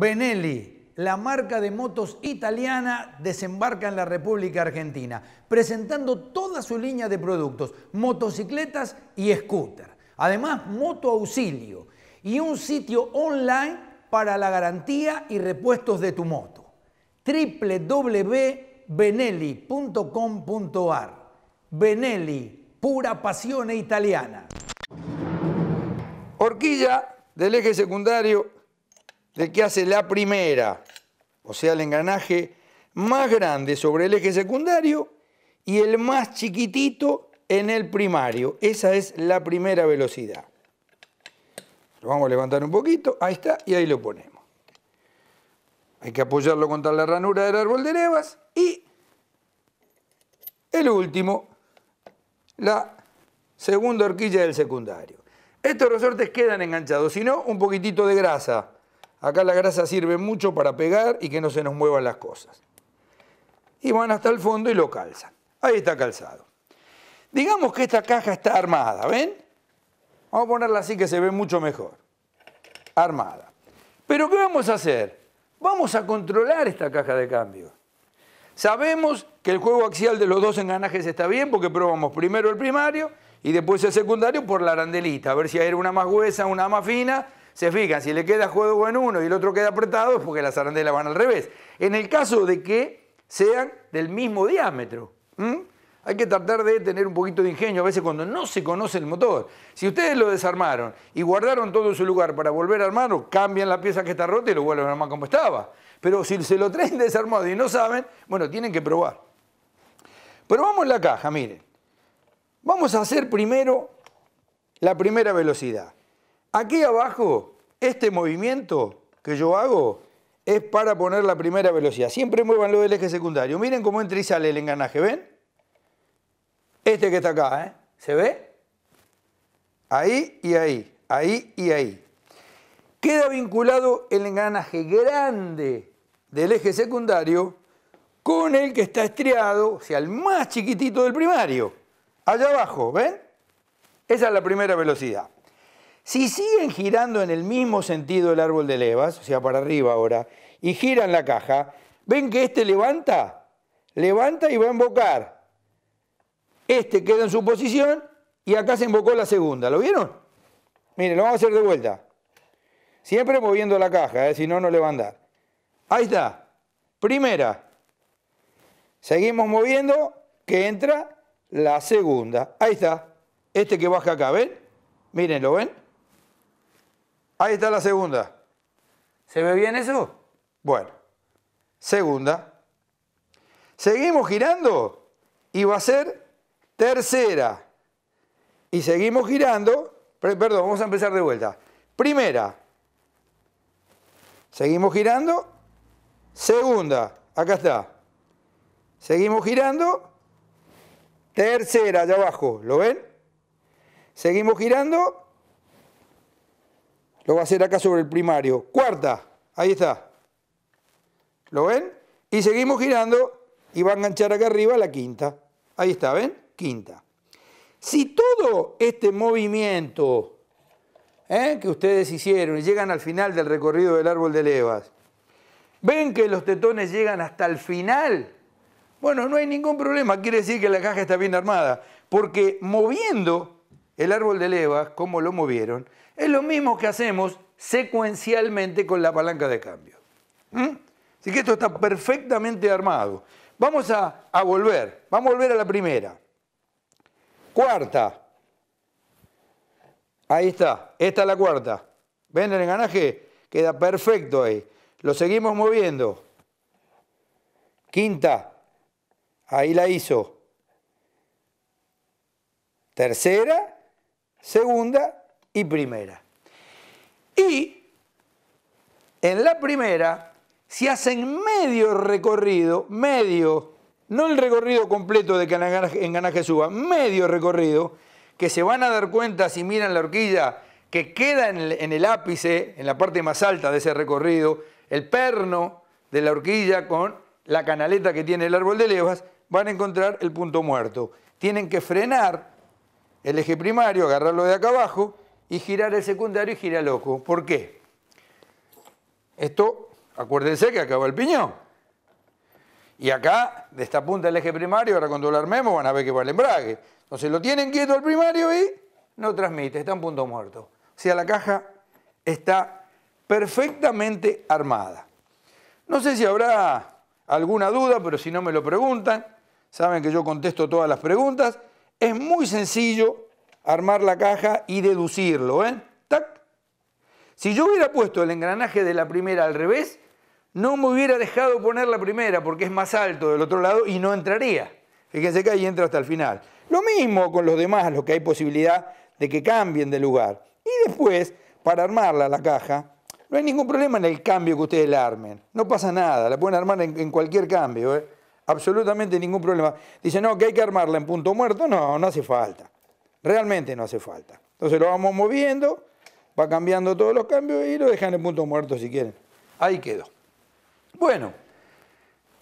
Benelli, la marca de motos italiana, desembarca en la República Argentina, presentando toda su línea de productos, motocicletas y scooter. Además, moto auxilio y un sitio online para la garantía y repuestos de tu moto. www.benelli.com.ar Benelli, pura pasión italiana. Horquilla del eje secundario del que hace la primera, o sea, el engranaje más grande sobre el eje secundario y el más chiquitito en el primario. Esa es la primera velocidad. Lo vamos a levantar un poquito, ahí está, y ahí lo ponemos. Hay que apoyarlo contra la ranura del árbol de nevas y el último, la segunda horquilla del secundario. Estos resortes quedan enganchados, si no, un poquitito de grasa Acá la grasa sirve mucho para pegar y que no se nos muevan las cosas. Y van hasta el fondo y lo calzan. Ahí está calzado. Digamos que esta caja está armada, ¿ven? Vamos a ponerla así que se ve mucho mejor. Armada. Pero ¿qué vamos a hacer? Vamos a controlar esta caja de cambio. Sabemos que el juego axial de los dos enganajes está bien porque probamos primero el primario y después el secundario por la arandelita, a ver si era una más gruesa, una más fina se fijan, si le queda juego en uno y el otro queda apretado, es porque las arandelas van al revés. En el caso de que sean del mismo diámetro. Hay que tratar de tener un poquito de ingenio a veces cuando no se conoce el motor. Si ustedes lo desarmaron y guardaron todo en su lugar para volver a armarlo, cambian la pieza que está rota y lo vuelven a armar como estaba. Pero si se lo traen desarmado y no saben, bueno, tienen que probar. pero a la caja, miren. Vamos a hacer primero la primera velocidad. Aquí abajo, este movimiento que yo hago es para poner la primera velocidad. Siempre lo del eje secundario. Miren cómo entra y sale el engranaje, ¿ven? Este que está acá, ¿eh? ¿Se ve? Ahí y ahí, ahí y ahí. Queda vinculado el engranaje grande del eje secundario con el que está estriado, o sea, el más chiquitito del primario. Allá abajo, ¿ven? Esa es la primera velocidad. Si siguen girando en el mismo sentido el árbol de levas, o sea, para arriba ahora, y giran la caja, ven que este levanta, levanta y va a embocar. Este queda en su posición y acá se embocó la segunda, ¿lo vieron? Miren, lo vamos a hacer de vuelta. Siempre moviendo la caja, ¿eh? si no, no le va a andar. Ahí está. Primera. Seguimos moviendo, que entra la segunda. Ahí está. Este que baja acá, ¿ven? Miren, ¿lo ven? Ahí está la segunda. ¿Se ve bien eso? Bueno, segunda. Seguimos girando y va a ser tercera. Y seguimos girando. Perdón, vamos a empezar de vuelta. Primera. Seguimos girando. Segunda. Acá está. Seguimos girando. Tercera, allá abajo. ¿Lo ven? Seguimos girando. Lo va a hacer acá sobre el primario. Cuarta, ahí está. ¿Lo ven? Y seguimos girando y va a enganchar acá arriba la quinta. Ahí está, ¿ven? Quinta. Si todo este movimiento ¿eh? que ustedes hicieron y llegan al final del recorrido del árbol de levas, ven que los tetones llegan hasta el final, bueno, no hay ningún problema, quiere decir que la caja está bien armada, porque moviendo el árbol de levas, como lo movieron, es lo mismo que hacemos secuencialmente con la palanca de cambio. ¿Mm? Así que esto está perfectamente armado. Vamos a, a volver, vamos a volver a la primera. Cuarta. Ahí está, esta es la cuarta. ¿Ven el enganaje? Queda perfecto ahí. Lo seguimos moviendo. Quinta. Ahí la hizo. Tercera, segunda y primera. Y en la primera, si hacen medio recorrido, medio, no el recorrido completo de que en suba, medio recorrido, que se van a dar cuenta si miran la horquilla que queda en el, en el ápice, en la parte más alta de ese recorrido, el perno de la horquilla con la canaleta que tiene el árbol de levas, van a encontrar el punto muerto. Tienen que frenar el eje primario, agarrarlo de acá abajo, y girar el secundario y gira loco. ¿Por qué? Esto, acuérdense que acaba el piñón. Y acá, de esta punta del eje primario, ahora cuando lo armemos van a ver que va el embrague. Entonces lo tienen quieto al primario y no transmite, está en punto muerto. O sea, la caja está perfectamente armada. No sé si habrá alguna duda, pero si no me lo preguntan, saben que yo contesto todas las preguntas. Es muy sencillo armar la caja y deducirlo. ¿eh? ¡Tac! Si yo hubiera puesto el engranaje de la primera al revés, no me hubiera dejado poner la primera porque es más alto del otro lado y no entraría. Fíjense que ahí entra hasta el final. Lo mismo con los demás, los que hay posibilidad de que cambien de lugar. Y después, para armarla la caja, no hay ningún problema en el cambio que ustedes la armen. No pasa nada, la pueden armar en, cualquier cambio. ¿eh? Absolutamente ningún problema. Dicen, no, que hay que armarla en punto muerto. No, no hace falta. Realmente no hace falta. Entonces lo vamos moviendo, va cambiando todos los cambios y lo dejan en punto muerto si quieren. Ahí quedó. Bueno,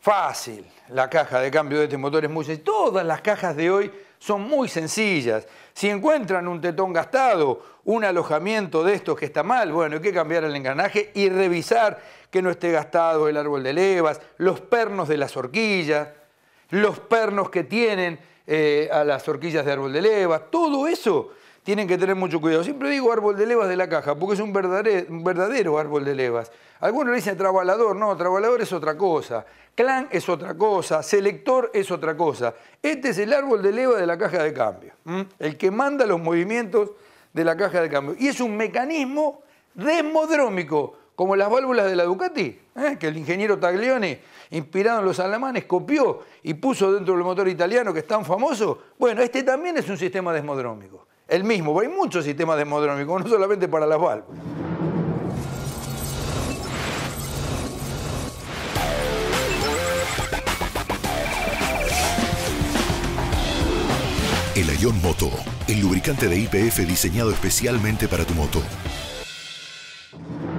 fácil. La caja de cambio de este motor es muy sencilla. Todas las cajas de hoy son muy sencillas. Si encuentran un tetón gastado, un alojamiento de estos que está mal, bueno, hay que cambiar el engranaje y revisar que no esté gastado el árbol de levas, los pernos de las horquillas, los pernos que tienen eh, a las horquillas de árbol de levas, todo eso tienen que tener mucho cuidado. Siempre digo árbol de levas de la caja, porque es un verdadero, verdadero árbol de levas. Algunos le dicen trabalador, no, trabalador es otra cosa, clan es otra cosa, selector es otra cosa. Este es el árbol de leva de la caja de cambio, el que manda los movimientos de la caja de cambio. Y es un mecanismo desmodrómico como las válvulas de la Ducati, ¿eh? que el ingeniero Taglione, inspirado en los alemanes, copió y puso dentro del motor italiano que es tan famoso. Bueno, este también es un sistema desmodrómico, el mismo, hay muchos sistemas desmodrómicos, no solamente para las válvulas. El Ion Moto, el lubricante de IPF diseñado especialmente para tu moto.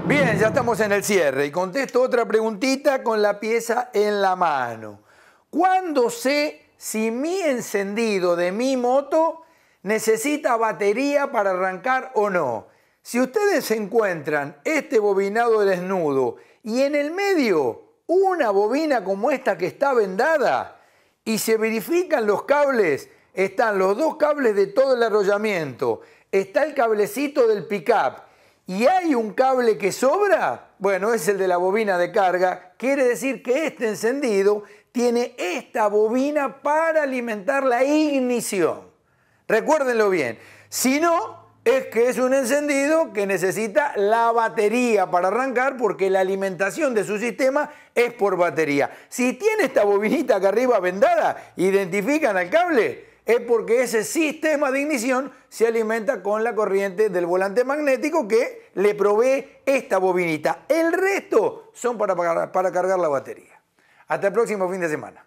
Bien, ya estamos en el cierre y contesto otra preguntita con la pieza en la mano. ¿Cuándo sé si mi encendido de mi moto necesita batería para arrancar o no? Si ustedes encuentran este bobinado desnudo y en el medio una bobina como esta que está vendada y se verifican los cables, están los dos cables de todo el arrollamiento, está el cablecito del pickup y hay un cable que sobra, bueno, es el de la bobina de carga, quiere decir que este encendido tiene esta bobina para alimentar la ignición. Recuérdenlo bien. Si no, es que es un encendido que necesita la batería para arrancar porque la alimentación de su sistema es por batería. Si tiene esta bobinita acá arriba vendada, identifican al cable, es porque ese sistema de ignición se alimenta con la corriente del volante magnético que le provee esta bobinita. El resto son para, para cargar la batería. Hasta el próximo fin de semana.